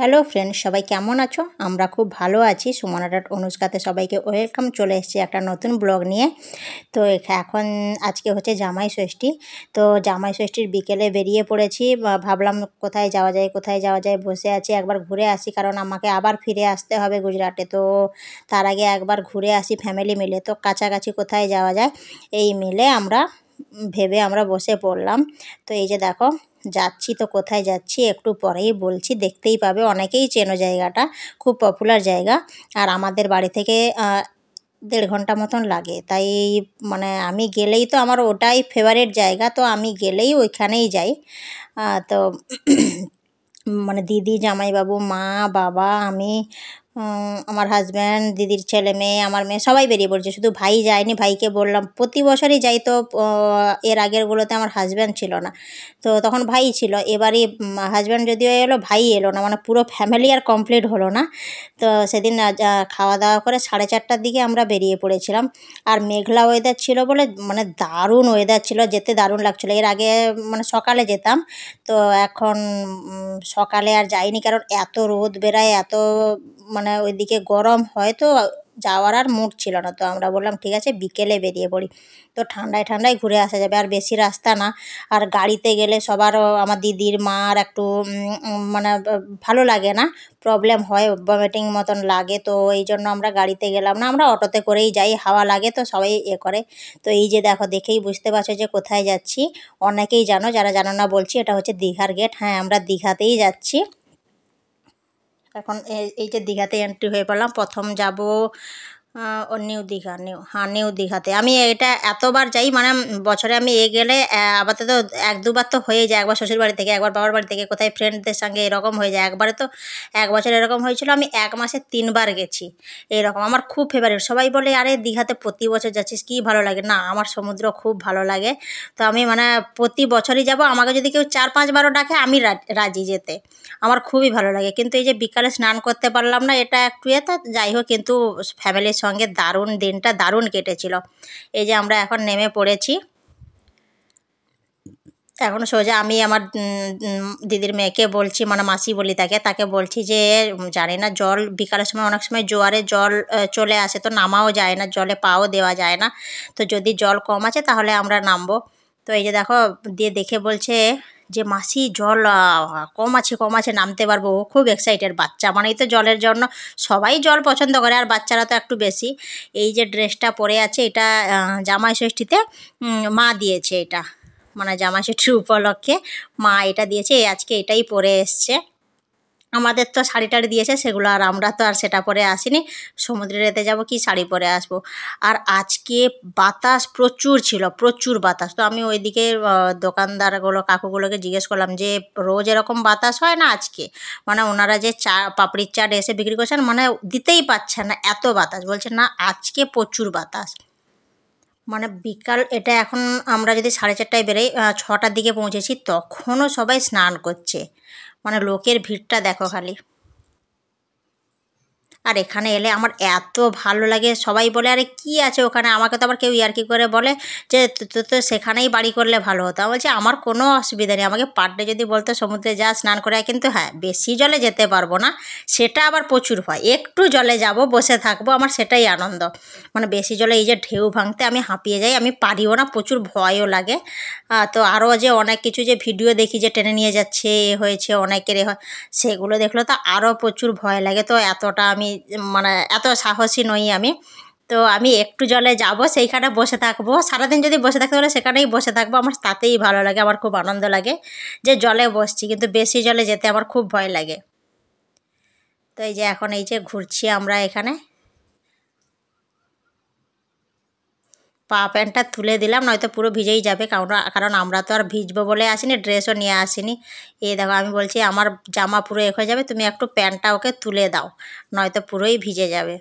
hello friend সবাই কেমন আছো আমরা খুব ভালো আছি সুমনা ডট অনুষ্কাতে সবাইকে ওয়েলকাম চলে এসেছি একটা নতুন ব্লগ নিয়ে তো এখন আজকে হচ্ছে জামাই ষষ্ঠী তো জামাই ষষ্ঠীর বিকেলে বেরিয়ে পড়েছি ভাবলাম কোথায় যাওয়া যায় কোথায় যাওয়া যায় বসে আছি একবার ঘুরে আসি কারণ আমাকে আবার ফিরে আসতে হবে গুজরাটে তো তার আগে একবার ঘুরে আসি ফ্যামিলি মিলে তো কাছাকাছি কোথায় যাওয়া যায় এই মিলে আমরা ভেবে আমরা বসে পড়লাম তো এই যে দেখো যাচ্ছি তো কোথায় যাচ্ছি একটু পরেই বলছি দেখতেই পাবে অনেকেই চেনো জায়গাটা খুব পপুলার জায়গা আর আমাদের বাড়ি থেকে দেড় ঘন্টা মতন লাগে তাই মানে আমি গেলেই তো আমার ওটাই ফেভারিট জায়গা তো আমি গেলেই ওইখানেই যাই তো মানে দিদি জামাইবাবু মা বাবা আমি আমার হাজব্যান্ড দিদির ছেলে মেয়ে আমার মেয়ে সবাই বেরিয়ে পড়ছে শুধু ভাই যায়নি ভাইকে বললাম প্রতি বছরই যাই তো এর আগেরগুলোতে আমার হাজব্যান্ড ছিল না তো তখন ভাই ছিল এবারই হাজব্যান্ড যদিও এলো ভাই এলো না মানে পুরো ফ্যামিলি আর কমপ্লিট হলো না তো সেদিন খাওয়া দাওয়া করে সাড়ে চারটার দিকে আমরা বেরিয়ে পড়েছিলাম আর মেঘলা ওয়েদার ছিল বলে মানে দারুণ ওয়েদার ছিল যেতে দারুণ লাগছিলো এর আগে মানে সকালে যেতাম তো এখন সকালে আর যাইনি কারণ এত রোদ বেড়ায় এত মানে ওইদিকে গরম হয় তো যাওয়ার আর মুড ছিল না তো আমরা বললাম ঠিক আছে বিকেলে বেরিয়ে পড়ি তো ঠান্ডায় ঠান্ডায় ঘুরে আসা যাবে আর বেশি রাস্তা না আর গাড়িতে গেলে সবার আমার দিদির মার একটু মানে ভালো লাগে না প্রবলেম হয় ভমিটিং মতন লাগে তো এই জন্য আমরা গাড়িতে গেলাম না আমরা অটোতে করেই যাই হাওয়া লাগে তো সবাই এ করে তো এই যে দেখো দেখেই বুঝতে পারছো যে কোথায় যাচ্ছি অনেকেই জানো যারা জানো না বলছি এটা হচ্ছে দীঘার গেট হ্যাঁ আমরা দীঘাতেই যাচ্ছি এখন এই যে দীঘাতে এন্ট্রি হয়ে পড়লাম প্রথম যাব ওর নিউ দীঘা নিউ হ্যাঁ নিউ দীঘাতে আমি এটা এতবার যাই মানে বছরে আমি এ গেলে আপাতত এক দুবার তো হয়ে যায় একবার শ্বশুর বাড়ি থেকে একবার বাবার বাড়ি থেকে কোথায় ফ্রেন্ডদের সঙ্গে এরকম হয়ে যায় একবারে তো এক বছর এরকম হয়েছিল আমি এক মাসে তিনবার গেছি এরকম আমার খুব ফেভারিট সবাই বলে আরে দীঘাতে প্রতি বছর যাচ্ছিস কী ভালো লাগে না আমার সমুদ্র খুব ভালো লাগে তো আমি মানে প্রতি বছরই যাব আমাকে যদি কেউ চার পাঁচবারও ডাকে আমি রাজি যেতে আমার খুবই ভালো লাগে কিন্তু এই যে বিকালে স্নান করতে পারলাম না এটা একটু এ যাই হোক কিন্তু ফ্যামিলির সঙ্গে দারুণ দিনটা দারুণ কেটেছিল এই যে আমরা এখন নেমে পড়েছি এখন সোজা আমি আমার দিদির মেয়েকে বলছি মানে মাসি বলি তাকে তাকে বলছি যে জানি না জল বিকালের সময় অনেক সময় জোয়ারে জল চলে আসে তো নামাও যায় না জলে পাও দেওয়া যায় না তো যদি জল কম আছে তাহলে আমরা নামবো তো এই যে দেখো দিয়ে দেখে বলছে যে মাসি জল কম আছে কম আছে নামতে পারবো ও খুব এক্সাইটেড বাচ্চা মানেই তো জলের জন্য সবাই জল পছন্দ করে আর বাচ্চারা তো একটু বেশি এই যে ড্রেসটা পরে আছে এটা জামাই ষষ্ঠীতে মা দিয়েছে এটা মানে জামাই ষষ্ঠীর উপলক্ষে মা এটা দিয়েছে আজকে এটাই পরে এসছে আমাদের তো শাড়ি টাড়ি দিয়েছে সেগুলো আর আমরা তো আর সেটা পরে আসিনি এতে যাব কি শাড়ি পরে আসব আর আজকে বাতাস প্রচুর ছিল প্রচুর বাতাস তো আমি ওইদিকে দোকানদারগুলো কাকুগুলোকে জিজ্ঞেস করলাম যে রোজ এরকম বাতাস হয় না আজকে মানে ওনারা যে চা পাপড়ির চাট এসে বিক্রি করছেন মানে দিতেই পারছেন না এত বাতাস বলছে না আজকে প্রচুর বাতাস মানে বিকাল এটা এখন আমরা যদি সাড়ে চারটায় বেরোই ছটার দিকে পৌঁছেছি তখনও সবাই স্নান করছে মানে লোকের ভিড়টা দেখো খালি আর এখানে এলে আমার এত ভালো লাগে সবাই বলে আরে কি আছে ওখানে আমাকে তো আবার কেউ ইয়ার্কি করে বলে যে তো তো সেখানেই বাড়ি করলে ভালো হতো আমি বলছি আমার কোনো অসুবিধা নেই আমাকে পার ডে যদি বলতো সমুদ্রে যা স্নান করে কিন্তু হ্যাঁ বেশি জলে যেতে পারবো না সেটা আবার প্রচুর হয় একটু জলে যাব বসে থাকবো আমার সেটাই আনন্দ মানে বেশি জলে এই যে ঢেউ ভাঙতে আমি হাঁপিয়ে যাই আমি পারিও না প্রচুর ভয়ও লাগে তো আরও যে অনেক কিছু যে ভিডিও দেখি যে টেনে নিয়ে যাচ্ছে এ হয়েছে অনেকের এ হয় সেগুলো দেখলে তো আরও প্রচুর ভয় লাগে তো এতটা আমি মানে এত সাহসী নই আমি তো আমি একটু জলে যাব সেইখানে বসে থাকবো সারাদিন যদি বসে থাকতে পারে সেখানেই বসে থাকবো আমার তাতেই ভালো লাগে আমার খুব আনন্দ লাগে যে জলে বসছি কিন্তু বেশি জলে যেতে আমার খুব ভয় লাগে তো এই যে এখন এই যে ঘুরছি আমরা এখানে পা প্যান্টটা তুলে দিলাম নয়তো পুরো ভিজেই যাবে কারণ কারণ আমরা তো আর ভিজবো বলে আসিনি ড্রেসও নিয়ে আসিনি এই দেখো আমি বলছি আমার জামা পুরো এক হয়ে যাবে তুমি একটু প্যান্টটা ওকে তুলে দাও নয়তো পুরোই ভিজে যাবে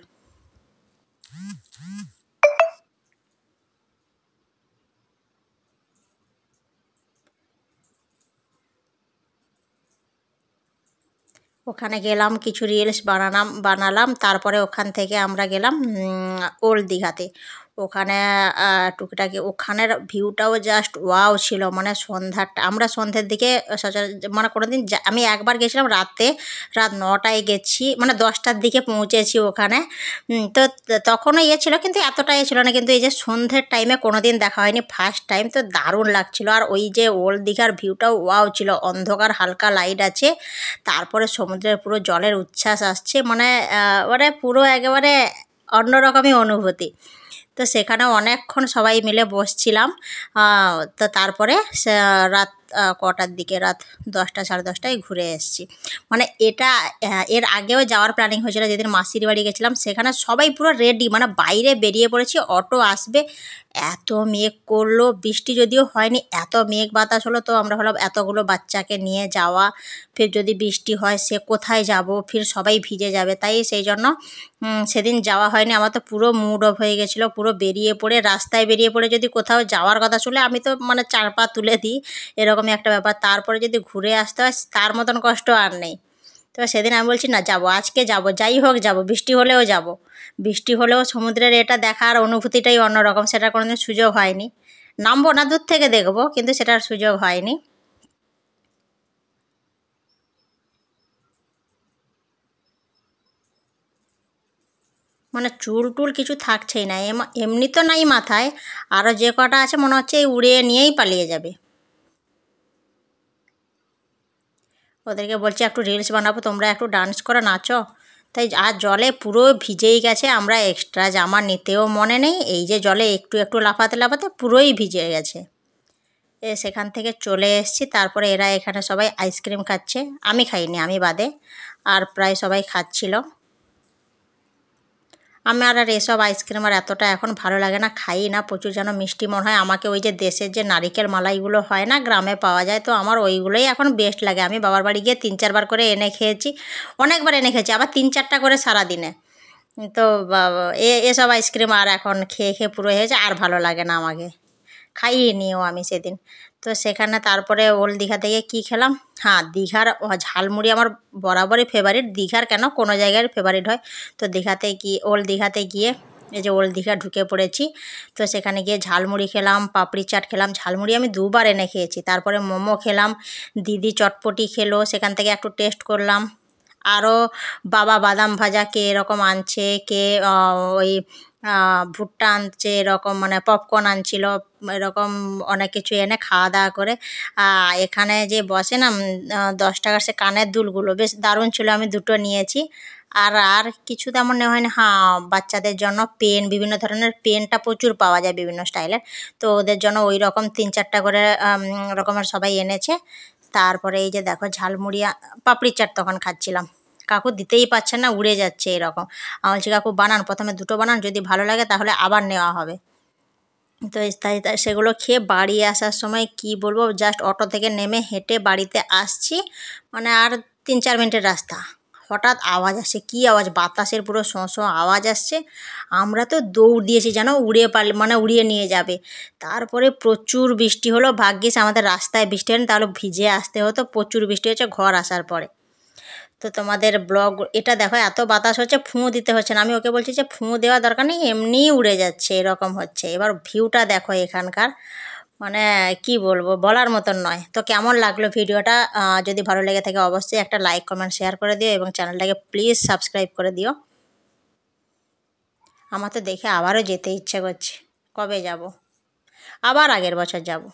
ওখানে গেলাম কিছু রিলস বানালাম বানালাম তারপরে ওখান থেকে আমরা গেলাম ওল্ড দীঘাতে ওখানে টুকিটাকি ওখানের ভিউটাও জাস্ট ওয়াও ছিল মানে সন্ধ্যাটা আমরা সন্ধ্যের দিকে মানে কোনো দিন আমি একবার গেছিলাম রাতে রাত নটায় গেছি মানে দশটার দিকে পৌঁছেছি ওখানে তো তখনও ইয়ে ছিল কিন্তু এতটা ইয়ে ছিল না কিন্তু এই যে সন্ধ্যের টাইমে কোনো দিন দেখা হয়নি ফার্স্ট টাইম তো দারুণ লাগছিল আর ওই যে ওল্ড দীঘার ভিউটাও ওয়াও ছিল অন্ধকার হালকা লাইট আছে তারপরে সমুদ্রের পুরো জলের উচ্ছ্বাস আসছে মানে মানে পুরো একেবারে অন্যরকমই অনুভূতি তো সেখানে অনেকক্ষণ সবাই মিলে বসছিলাম তো তারপরে রাত কটার দিকে রাত দশটা সাড়ে দশটায় ঘুরে এসেছি মানে এটা এর আগেও যাওয়ার প্ল্যানিং হয়েছিল যেদিন মাসির বাড়ি গেছিলাম সেখানে সবাই পুরো রেডি মানে বাইরে বেরিয়ে পড়েছি অটো আসবে এত মেঘ করলো বৃষ্টি যদিও হয়নি এত মেঘ বাতাস হলো তো আমরা হলো এতগুলো বাচ্চাকে নিয়ে যাওয়া ফির যদি বৃষ্টি হয় সে কোথায় যাব ফির সবাই ভিজে যাবে তাই সেই জন্য সেদিন যাওয়া হয়নি আমার তো পুরো মুড অফ হয়ে গেছিলো পুরো বেরিয়ে পড়ে রাস্তায় বেরিয়ে পড়ে যদি কোথাও যাওয়ার কথা শুনে আমি তো মানে চার পা তুলে দিই এরকমই একটা ব্যাপার তারপরে যদি ঘুরে আসতে হয় তার মতন কষ্ট আর নেই তো সেদিন আমি বলছি না যাব আজকে যাব যাই হোক যাব বৃষ্টি হলেও যাব বৃষ্টি হলেও সমুদ্রের এটা দেখার অনুভূতিটাই অন্যরকম সেটা কোনোদিন সুযোগ হয়নি নামবো না দূর থেকে দেখব কিন্তু সেটার সুযোগ হয়নি মানে চুল টুল কিছু থাকছেই না এমনি তো নাই মাথায় আরও যে কটা আছে মনে হচ্ছে উড়িয়ে নিয়েই পালিয়ে যাবে ওদেরকে বলছি একটু রিলস বানাবো তোমরা একটু ডান্স করে নাচো তাই আর জলে পুরো ভিজেই গেছে আমরা এক্সট্রা জামা নিতেও মনে নেই এই যে জলে একটু একটু লাফাতে লাফাতে পুরোই ভিজে গেছে এ সেখান থেকে চলে এসছি তারপরে এরা এখানে সবাই আইসক্রিম খাচ্ছে আমি খাইনি আমি বাদে আর প্রায় সবাই খাচ্ছিল আমার আর এসব আইসক্রিম আর এতটা এখন ভালো লাগে না খাই না প্রচুর যেন মিষ্টি মনে হয় আমাকে ওই যে দেশের যে নারিকেল মালাইগুলো হয় না গ্রামে পাওয়া যায় তো আমার ওইগুলোই এখন বেস্ট লাগে আমি বাবার বাড়ি গিয়ে তিন চারবার করে এনে খেয়েছি অনেকবার এনে খেয়েছি আবার তিন চারটা করে সারাদিনে তো এ এসব আইসক্রিম আর এখন খেয়ে খেয়ে পুরো হয়েছে আর ভালো লাগে না আমাকে খাইয়ে নিও আমি সেদিন তো সেখানে তারপরে ওল্ড দীঘা থেকে কি খেলাম হ্যাঁ দীঘার ঝালমুড়ি আমার বরাবরই ফেভারিট দীঘার কেন কোনো জায়গার ফেভারিট হয় তো দীঘাতে গিয়ে ওল্ড দীঘাতে গিয়ে এই যে ওল্ড দীঘা ঢুকে পড়েছি তো সেখানে গিয়ে ঝালমুড়ি খেলাম পাপড়ি চাট খেলাম ঝালমুড়ি আমি দুবার এনে খেয়েছি তারপরে মোমো খেলাম দিদি চটপটি খেলো সেখান থেকে একটু টেস্ট করলাম আরও বাবা বাদাম ভাজা কে এরকম আনছে কে ওই ভুট্টা আনছে এরকম মানে পপকর্ন আনছিল এরকম অনেক কিছু এনে খাওয়া দাওয়া করে এখানে যে বসে না দশ টাকার সে কানের দুলগুলো বেশ দারুণ ছিল আমি দুটো নিয়েছি আর আর কিছু তেমন নেওয়া হয়নি হ্যাঁ বাচ্চাদের জন্য পেন বিভিন্ন ধরনের পেনটা প্রচুর পাওয়া যায় বিভিন্ন স্টাইলের তো ওদের জন্য ওই রকম তিন চারটা করে রকমের সবাই এনেছে তারপরে এই যে দেখো ঝালমুড়ি পাপড়ি চাট তখন খাচ্ছিলাম কাকু দিতেই পারছেন না উড়ে যাচ্ছে এরকম আমি বলছি কাকু বানান প্রথমে দুটো বানান যদি ভালো লাগে তাহলে আবার নেওয়া হবে তো তাই সেগুলো খেয়ে বাড়ি আসার সময় কি বলবো জাস্ট অটো থেকে নেমে হেঁটে বাড়িতে আসছি মানে আর তিন চার মিনিটের রাস্তা হঠাৎ আওয়াজ আসছে কি আওয়াজ বাতাসের পুরো শোঁ শোঁ আওয়াজ আসছে আমরা তো দৌড় দিয়েছি যেন উড়িয়ে পারলে মানে উড়িয়ে নিয়ে যাবে তারপরে প্রচুর বৃষ্টি হলো ভাগ্যিস আমাদের রাস্তায় বৃষ্টি হয়নি তাহলে ভিজে আসতে হতো প্রচুর বৃষ্টি হয়েছে ঘর আসার পরে তো তোমাদের ব্লগ এটা দেখো এত বাতাস হচ্ছে ফুঁ দিতে হচ্ছে না আমি ওকে বলছি যে ফুঁ দেওয়া দরকার নেই এমনিই উড়ে যাচ্ছে এরকম হচ্ছে এবার ভিউটা দেখো এখানকার মানে কি বলবো বলার মতন নয় তো কেমন লাগলো ভিডিওটা যদি ভালো লেগে থাকে অবশ্যই একটা লাইক কমেন্ট শেয়ার করে দিও এবং চ্যানেলটাকে প্লিজ সাবস্ক্রাইব করে দিও আমার তো দেখে আবারও যেতে ইচ্ছে করছে কবে যাব আবার আগের বছর যাবো